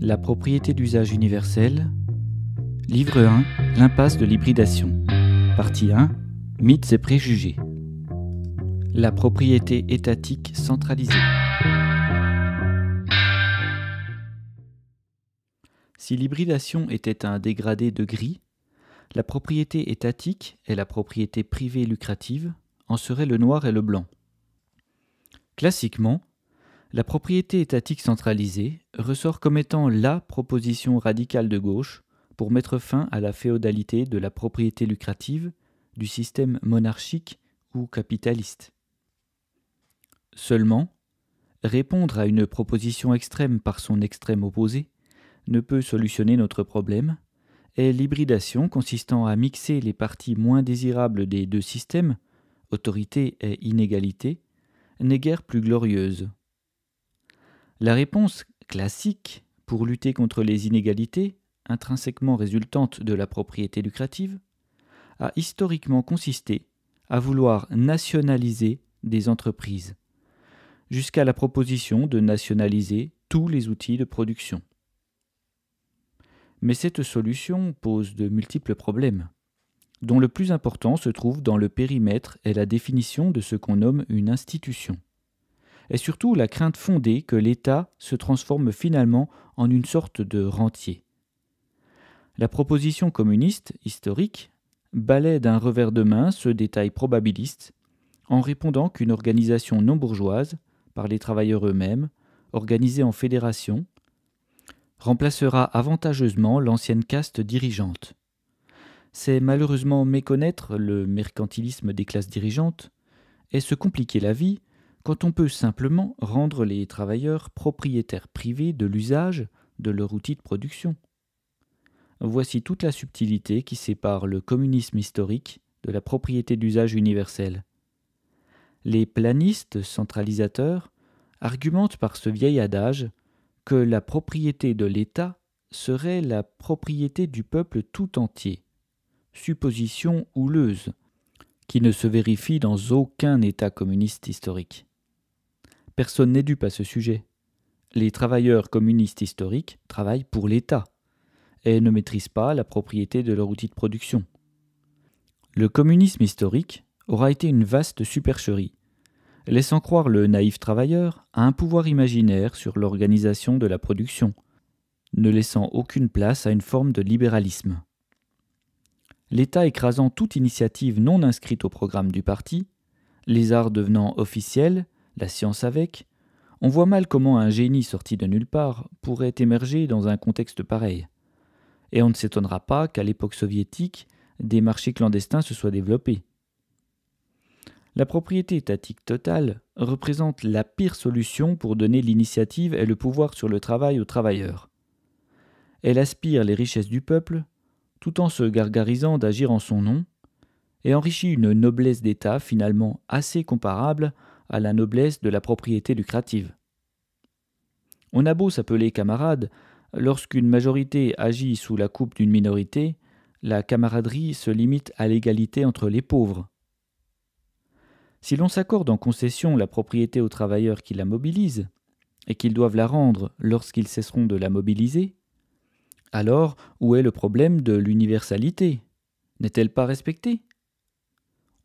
La propriété d'usage universel. Livre 1. L'impasse de l'hybridation. Partie 1. Mythes et préjugés. La propriété étatique centralisée. Si l'hybridation était un dégradé de gris, la propriété étatique et la propriété privée lucrative en seraient le noir et le blanc. Classiquement, la propriété étatique centralisée ressort comme étant la proposition radicale de gauche pour mettre fin à la féodalité de la propriété lucrative, du système monarchique ou capitaliste. Seulement, répondre à une proposition extrême par son extrême opposé ne peut solutionner notre problème, et l'hybridation consistant à mixer les parties moins désirables des deux systèmes, autorité et inégalité, n'est guère plus glorieuse. La réponse classique pour lutter contre les inégalités intrinsèquement résultantes de la propriété lucrative a historiquement consisté à vouloir nationaliser des entreprises, jusqu'à la proposition de nationaliser tous les outils de production. Mais cette solution pose de multiples problèmes, dont le plus important se trouve dans le périmètre et la définition de ce qu'on nomme une institution et surtout la crainte fondée que l'État se transforme finalement en une sorte de rentier. La proposition communiste, historique, balaie d'un revers de main ce détail probabiliste, en répondant qu'une organisation non bourgeoise, par les travailleurs eux-mêmes, organisée en fédération, remplacera avantageusement l'ancienne caste dirigeante. C'est malheureusement méconnaître le mercantilisme des classes dirigeantes et se compliquer la vie quand on peut simplement rendre les travailleurs propriétaires privés de l'usage de leur outil de production. Voici toute la subtilité qui sépare le communisme historique de la propriété d'usage universel. Les planistes centralisateurs argumentent par ce vieil adage que la propriété de l'État serait la propriété du peuple tout entier, supposition houleuse, qui ne se vérifie dans aucun État communiste historique. Personne n'est dupe à ce sujet. Les travailleurs communistes historiques travaillent pour l'État et ne maîtrisent pas la propriété de leur outil de production. Le communisme historique aura été une vaste supercherie, laissant croire le naïf travailleur à un pouvoir imaginaire sur l'organisation de la production, ne laissant aucune place à une forme de libéralisme. L'État écrasant toute initiative non inscrite au programme du parti, les arts devenant officiels la science avec, on voit mal comment un génie sorti de nulle part pourrait émerger dans un contexte pareil. Et on ne s'étonnera pas qu'à l'époque soviétique, des marchés clandestins se soient développés. La propriété étatique totale représente la pire solution pour donner l'initiative et le pouvoir sur le travail aux travailleurs. Elle aspire les richesses du peuple, tout en se gargarisant d'agir en son nom, et enrichit une noblesse d'État finalement assez comparable à la noblesse de la propriété lucrative. On a beau s'appeler camarade, lorsqu'une majorité agit sous la coupe d'une minorité, la camaraderie se limite à l'égalité entre les pauvres. Si l'on s'accorde en concession la propriété aux travailleurs qui la mobilisent, et qu'ils doivent la rendre lorsqu'ils cesseront de la mobiliser, alors où est le problème de l'universalité N'est-elle pas respectée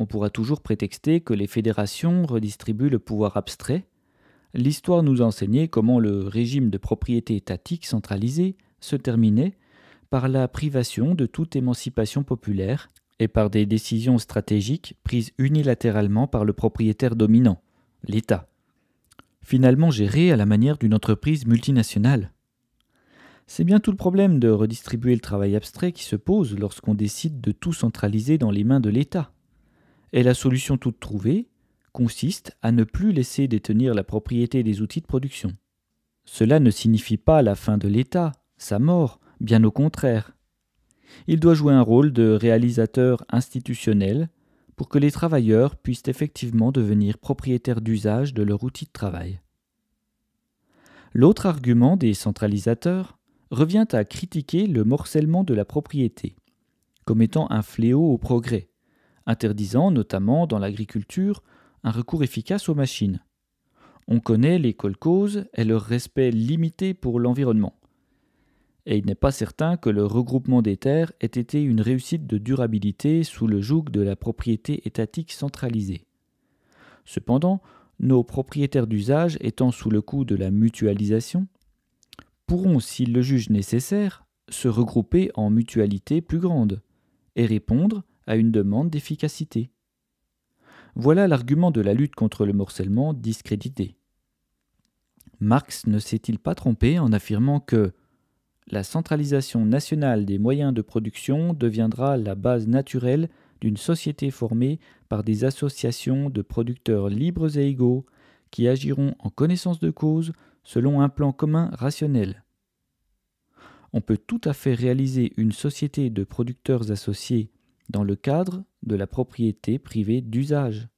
on pourra toujours prétexter que les fédérations redistribuent le pouvoir abstrait. L'histoire nous enseignait comment le régime de propriété étatique centralisée se terminait par la privation de toute émancipation populaire et par des décisions stratégiques prises unilatéralement par le propriétaire dominant, l'État, finalement géré à la manière d'une entreprise multinationale. C'est bien tout le problème de redistribuer le travail abstrait qui se pose lorsqu'on décide de tout centraliser dans les mains de l'État. Et la solution toute trouvée consiste à ne plus laisser détenir la propriété des outils de production. Cela ne signifie pas la fin de l'État, sa mort, bien au contraire. Il doit jouer un rôle de réalisateur institutionnel pour que les travailleurs puissent effectivement devenir propriétaires d'usage de leur outil de travail. L'autre argument des centralisateurs revient à critiquer le morcellement de la propriété, comme étant un fléau au progrès, interdisant notamment dans l'agriculture un recours efficace aux machines. On connaît les colcauses et leur respect limité pour l'environnement. Et il n'est pas certain que le regroupement des terres ait été une réussite de durabilité sous le joug de la propriété étatique centralisée. Cependant, nos propriétaires d'usage étant sous le coup de la mutualisation, pourront, s'ils le jugent nécessaire, se regrouper en mutualités plus grandes et répondre, à une demande d'efficacité. Voilà l'argument de la lutte contre le morcellement discrédité. Marx ne s'est-il pas trompé en affirmant que la centralisation nationale des moyens de production deviendra la base naturelle d'une société formée par des associations de producteurs libres et égaux qui agiront en connaissance de cause selon un plan commun rationnel. On peut tout à fait réaliser une société de producteurs associés dans le cadre de la propriété privée d'usage.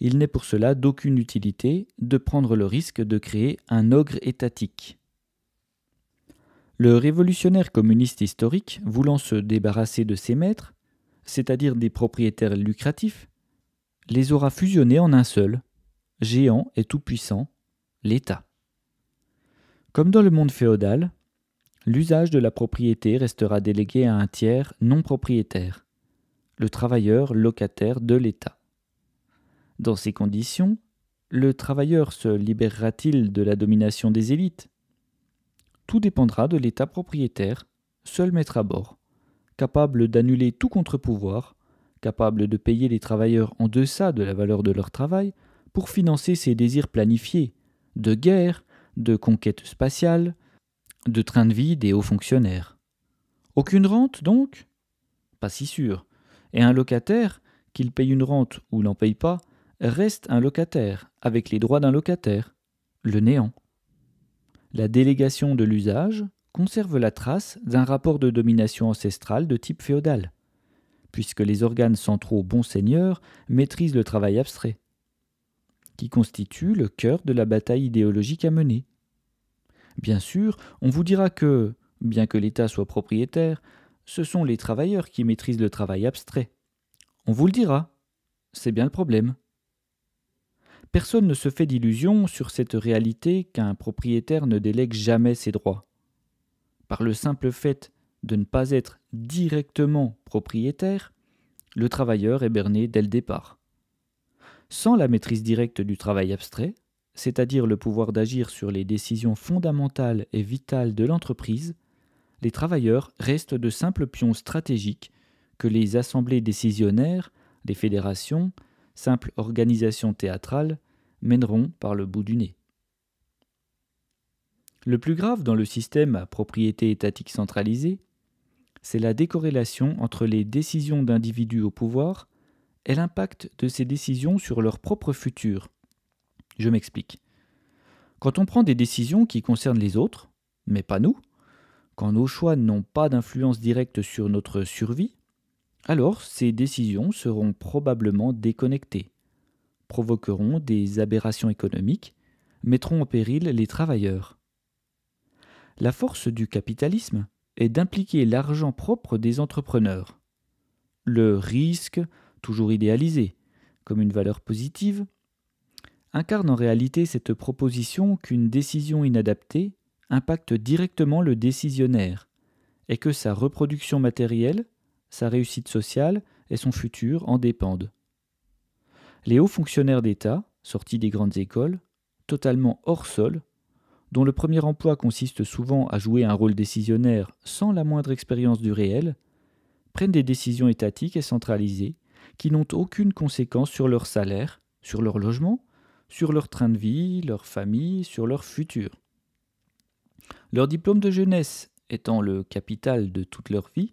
Il n'est pour cela d'aucune utilité de prendre le risque de créer un ogre étatique. Le révolutionnaire communiste historique, voulant se débarrasser de ses maîtres, c'est-à-dire des propriétaires lucratifs, les aura fusionnés en un seul, géant et tout-puissant, l'État. Comme dans le monde féodal, l'usage de la propriété restera délégué à un tiers non propriétaire, le travailleur locataire de l'État. Dans ces conditions, le travailleur se libérera-t-il de la domination des élites Tout dépendra de l'État propriétaire, seul maître à bord, capable d'annuler tout contre-pouvoir, capable de payer les travailleurs en deçà de la valeur de leur travail pour financer ses désirs planifiés, de guerre, de conquête spatiale, de train de vie des hauts fonctionnaires. Aucune rente donc Pas si sûr. Et un locataire, qu'il paye une rente ou n'en paye pas, reste un locataire, avec les droits d'un locataire, le néant. La délégation de l'usage conserve la trace d'un rapport de domination ancestrale de type féodal, puisque les organes centraux bons seigneurs maîtrisent le travail abstrait, qui constitue le cœur de la bataille idéologique à mener Bien sûr, on vous dira que, bien que l'État soit propriétaire, ce sont les travailleurs qui maîtrisent le travail abstrait. On vous le dira. C'est bien le problème. Personne ne se fait d'illusion sur cette réalité qu'un propriétaire ne délègue jamais ses droits. Par le simple fait de ne pas être directement propriétaire, le travailleur est berné dès le départ. Sans la maîtrise directe du travail abstrait, c'est-à-dire le pouvoir d'agir sur les décisions fondamentales et vitales de l'entreprise, les travailleurs restent de simples pions stratégiques que les assemblées décisionnaires, les fédérations, simples organisations théâtrales, mèneront par le bout du nez. Le plus grave dans le système à propriété étatique centralisée, c'est la décorrélation entre les décisions d'individus au pouvoir et l'impact de ces décisions sur leur propre futur, je m'explique. Quand on prend des décisions qui concernent les autres, mais pas nous, quand nos choix n'ont pas d'influence directe sur notre survie, alors ces décisions seront probablement déconnectées, provoqueront des aberrations économiques, mettront en péril les travailleurs. La force du capitalisme est d'impliquer l'argent propre des entrepreneurs. Le risque, toujours idéalisé, comme une valeur positive, incarne en réalité cette proposition qu'une décision inadaptée impacte directement le décisionnaire, et que sa reproduction matérielle, sa réussite sociale et son futur en dépendent. Les hauts fonctionnaires d'État, sortis des grandes écoles, totalement hors sol, dont le premier emploi consiste souvent à jouer un rôle décisionnaire sans la moindre expérience du réel, prennent des décisions étatiques et centralisées qui n'ont aucune conséquence sur leur salaire, sur leur logement sur leur train de vie, leur famille, sur leur futur. Leur diplôme de jeunesse étant le capital de toute leur vie,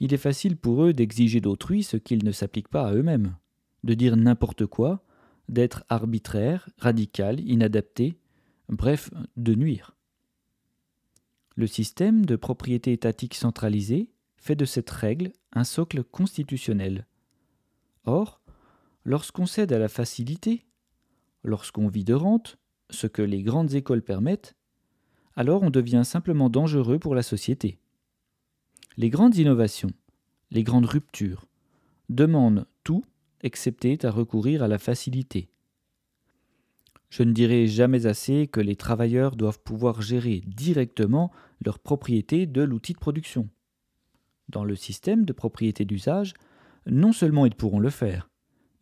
il est facile pour eux d'exiger d'autrui ce qu'ils ne s'appliquent pas à eux-mêmes, de dire n'importe quoi, d'être arbitraire, radical, inadapté, bref, de nuire. Le système de propriété étatique centralisée fait de cette règle un socle constitutionnel. Or, lorsqu'on cède à la facilité, Lorsqu'on vit de rente, ce que les grandes écoles permettent, alors on devient simplement dangereux pour la société. Les grandes innovations, les grandes ruptures, demandent tout excepté à recourir à la facilité. Je ne dirai jamais assez que les travailleurs doivent pouvoir gérer directement leur propriété de l'outil de production. Dans le système de propriété d'usage, non seulement ils pourront le faire,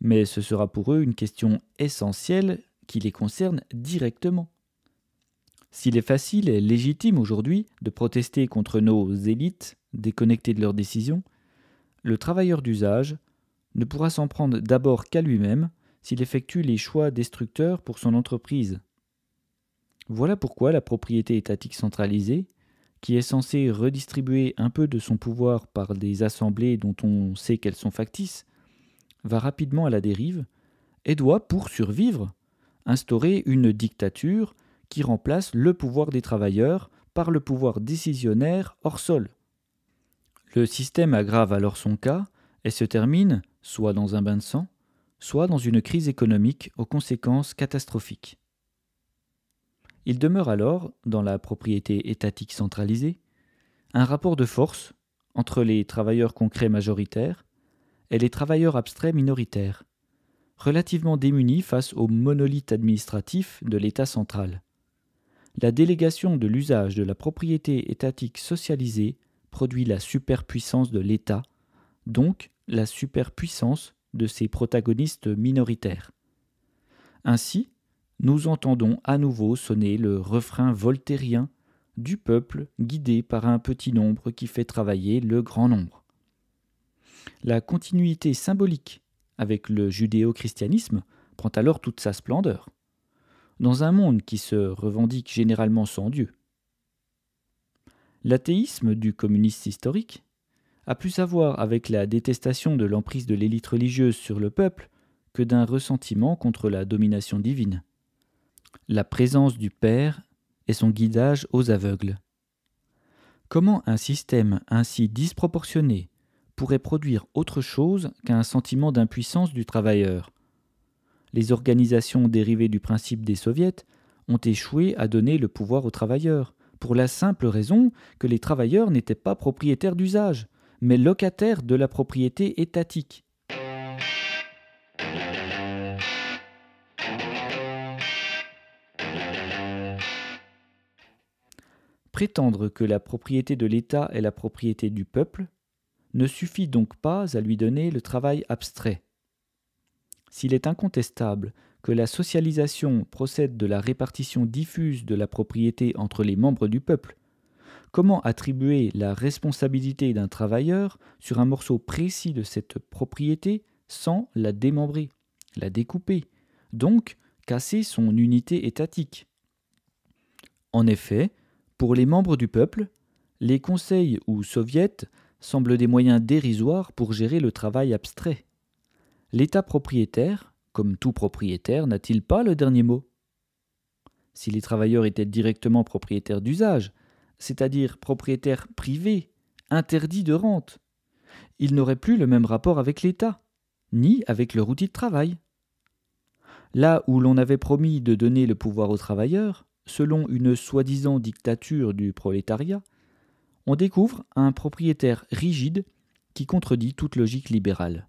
mais ce sera pour eux une question essentielle qui les concerne directement. S'il est facile et légitime aujourd'hui de protester contre nos élites déconnectées de leurs décisions, le travailleur d'usage ne pourra s'en prendre d'abord qu'à lui-même s'il effectue les choix destructeurs pour son entreprise. Voilà pourquoi la propriété étatique centralisée, qui est censée redistribuer un peu de son pouvoir par des assemblées dont on sait qu'elles sont factices, va rapidement à la dérive et doit, pour survivre, instaurer une dictature qui remplace le pouvoir des travailleurs par le pouvoir décisionnaire hors sol. Le système aggrave alors son cas et se termine soit dans un bain de sang, soit dans une crise économique aux conséquences catastrophiques. Il demeure alors, dans la propriété étatique centralisée, un rapport de force entre les travailleurs concrets majoritaires elle les travailleurs abstrait minoritaire, relativement démunis face au monolithe administratif de l'État central. La délégation de l'usage de la propriété étatique socialisée produit la superpuissance de l'État, donc la superpuissance de ses protagonistes minoritaires. Ainsi, nous entendons à nouveau sonner le refrain voltairien du peuple guidé par un petit nombre qui fait travailler le grand nombre. La continuité symbolique avec le judéo-christianisme prend alors toute sa splendeur, dans un monde qui se revendique généralement sans Dieu. L'athéisme du communiste historique a plus à voir avec la détestation de l'emprise de l'élite religieuse sur le peuple que d'un ressentiment contre la domination divine. La présence du Père et son guidage aux aveugles. Comment un système ainsi disproportionné pourrait produire autre chose qu'un sentiment d'impuissance du travailleur. Les organisations dérivées du principe des soviets ont échoué à donner le pouvoir aux travailleurs, pour la simple raison que les travailleurs n'étaient pas propriétaires d'usage, mais locataires de la propriété étatique. Prétendre que la propriété de l'État est la propriété du peuple ne suffit donc pas à lui donner le travail abstrait. S'il est incontestable que la socialisation procède de la répartition diffuse de la propriété entre les membres du peuple, comment attribuer la responsabilité d'un travailleur sur un morceau précis de cette propriété sans la démembrer, la découper, donc casser son unité étatique. En effet, pour les membres du peuple, les conseils ou soviets semblent des moyens dérisoires pour gérer le travail abstrait. L'État propriétaire, comme tout propriétaire, n'a-t-il pas le dernier mot Si les travailleurs étaient directement propriétaires d'usage, c'est-à-dire propriétaires privés, interdits de rente, ils n'auraient plus le même rapport avec l'État, ni avec leur outil de travail. Là où l'on avait promis de donner le pouvoir aux travailleurs, selon une soi-disant dictature du prolétariat, on découvre un propriétaire rigide qui contredit toute logique libérale.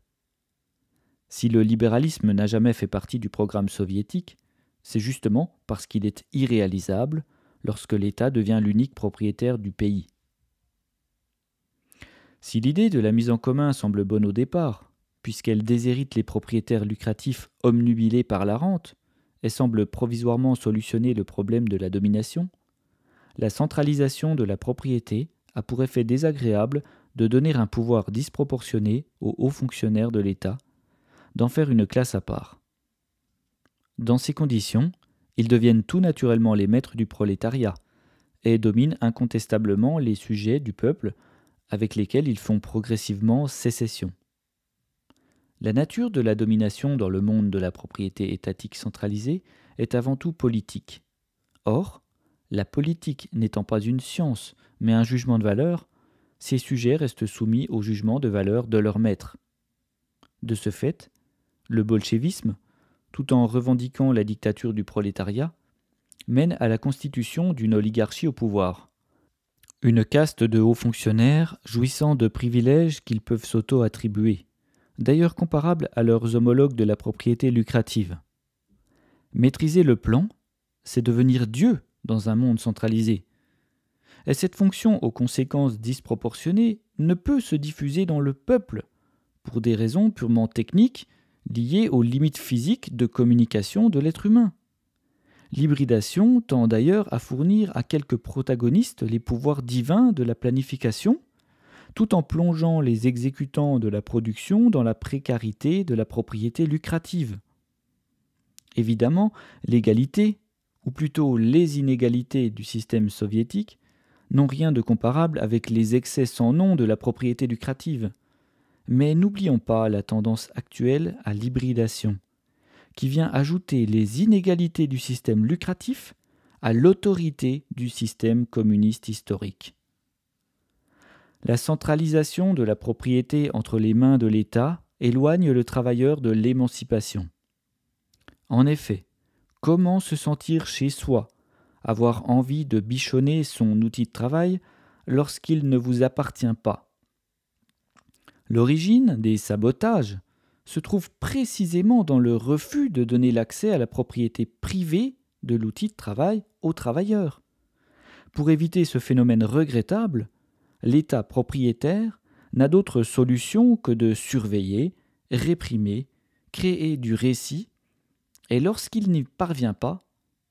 Si le libéralisme n'a jamais fait partie du programme soviétique, c'est justement parce qu'il est irréalisable lorsque l'État devient l'unique propriétaire du pays. Si l'idée de la mise en commun semble bonne au départ, puisqu'elle déshérite les propriétaires lucratifs omnubilés par la rente, et semble provisoirement solutionner le problème de la domination, la centralisation de la propriété a pour effet désagréable de donner un pouvoir disproportionné aux hauts fonctionnaires de l'État, d'en faire une classe à part. Dans ces conditions, ils deviennent tout naturellement les maîtres du prolétariat, et dominent incontestablement les sujets du peuple avec lesquels ils font progressivement sécession. La nature de la domination dans le monde de la propriété étatique centralisée est avant tout politique. Or, la politique n'étant pas une science, mais un jugement de valeur, ces sujets restent soumis au jugement de valeur de leur maître. De ce fait, le bolchevisme, tout en revendiquant la dictature du prolétariat, mène à la constitution d'une oligarchie au pouvoir. Une caste de hauts fonctionnaires jouissant de privilèges qu'ils peuvent s'auto-attribuer, d'ailleurs comparables à leurs homologues de la propriété lucrative. Maîtriser le plan, c'est devenir Dieu dans un monde centralisé. Et cette fonction aux conséquences disproportionnées ne peut se diffuser dans le peuple, pour des raisons purement techniques liées aux limites physiques de communication de l'être humain. L'hybridation tend d'ailleurs à fournir à quelques protagonistes les pouvoirs divins de la planification, tout en plongeant les exécutants de la production dans la précarité de la propriété lucrative. Évidemment, l'égalité, ou plutôt les inégalités du système soviétique, n'ont rien de comparable avec les excès sans nom de la propriété lucrative. Mais n'oublions pas la tendance actuelle à l'hybridation, qui vient ajouter les inégalités du système lucratif à l'autorité du système communiste historique. La centralisation de la propriété entre les mains de l'État éloigne le travailleur de l'émancipation. En effet, comment se sentir chez soi, avoir envie de bichonner son outil de travail lorsqu'il ne vous appartient pas. L'origine des sabotages se trouve précisément dans le refus de donner l'accès à la propriété privée de l'outil de travail aux travailleurs. Pour éviter ce phénomène regrettable, l'État propriétaire n'a d'autre solution que de surveiller, réprimer, créer du récit et lorsqu'il n'y parvient pas,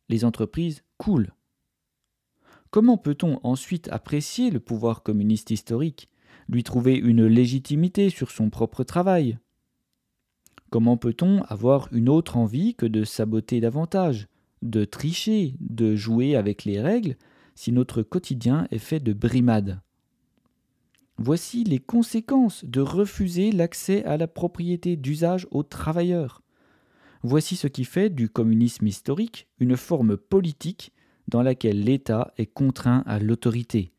les entreprises coulent. Comment peut-on ensuite apprécier le pouvoir communiste historique, lui trouver une légitimité sur son propre travail Comment peut-on avoir une autre envie que de saboter davantage, de tricher, de jouer avec les règles, si notre quotidien est fait de brimades Voici les conséquences de refuser l'accès à la propriété d'usage aux travailleurs. Voici ce qui fait du communisme historique une forme politique dans laquelle l'État est contraint à l'autorité,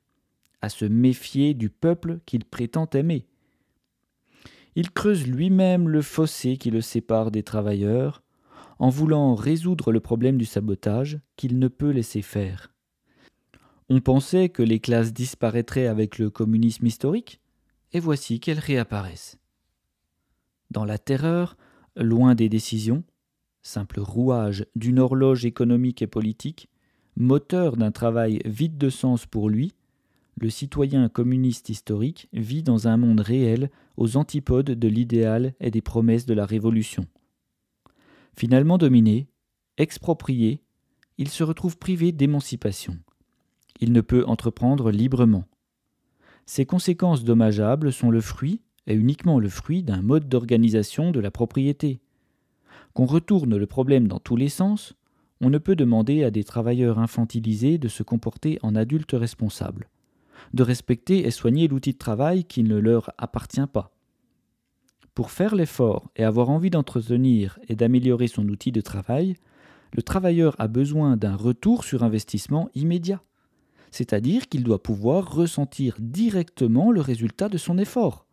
à se méfier du peuple qu'il prétend aimer. Il creuse lui-même le fossé qui le sépare des travailleurs, en voulant résoudre le problème du sabotage qu'il ne peut laisser faire. On pensait que les classes disparaîtraient avec le communisme historique, et voici qu'elles réapparaissent. Dans la terreur, loin des décisions, simple rouage d'une horloge économique et politique, moteur d'un travail vide de sens pour lui, le citoyen communiste historique vit dans un monde réel aux antipodes de l'idéal et des promesses de la Révolution. Finalement dominé, exproprié, il se retrouve privé d'émancipation. Il ne peut entreprendre librement. Ses conséquences dommageables sont le fruit, est uniquement le fruit d'un mode d'organisation de la propriété. Qu'on retourne le problème dans tous les sens, on ne peut demander à des travailleurs infantilisés de se comporter en adultes responsables, de respecter et soigner l'outil de travail qui ne leur appartient pas. Pour faire l'effort et avoir envie d'entretenir et d'améliorer son outil de travail, le travailleur a besoin d'un retour sur investissement immédiat, c'est-à-dire qu'il doit pouvoir ressentir directement le résultat de son effort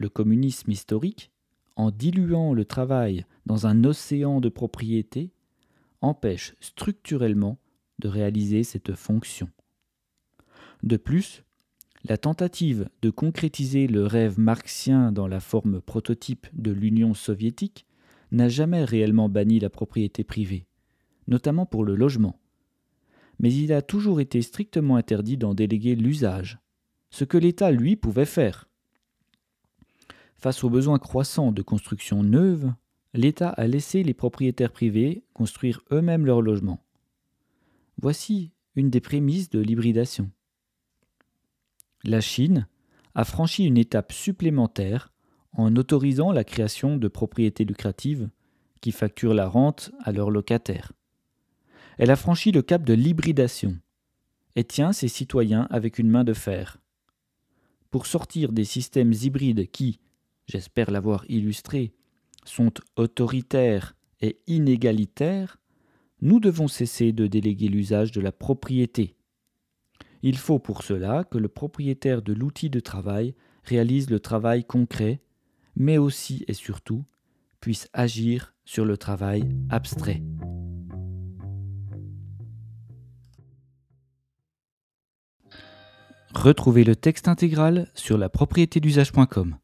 le communisme historique, en diluant le travail dans un océan de propriétés, empêche structurellement de réaliser cette fonction. De plus, la tentative de concrétiser le rêve marxien dans la forme prototype de l'Union soviétique n'a jamais réellement banni la propriété privée, notamment pour le logement. Mais il a toujours été strictement interdit d'en déléguer l'usage, ce que l'État, lui, pouvait faire. Face aux besoins croissants de construction neuves, l'État a laissé les propriétaires privés construire eux-mêmes leurs logements. Voici une des prémices de l'hybridation. La Chine a franchi une étape supplémentaire en autorisant la création de propriétés lucratives qui facturent la rente à leurs locataires. Elle a franchi le cap de l'hybridation et tient ses citoyens avec une main de fer. Pour sortir des systèmes hybrides qui, j'espère l'avoir illustré, sont autoritaires et inégalitaires, nous devons cesser de déléguer l'usage de la propriété. Il faut pour cela que le propriétaire de l'outil de travail réalise le travail concret, mais aussi et surtout puisse agir sur le travail abstrait. Retrouvez le texte intégral sur la propriété d'usage.com.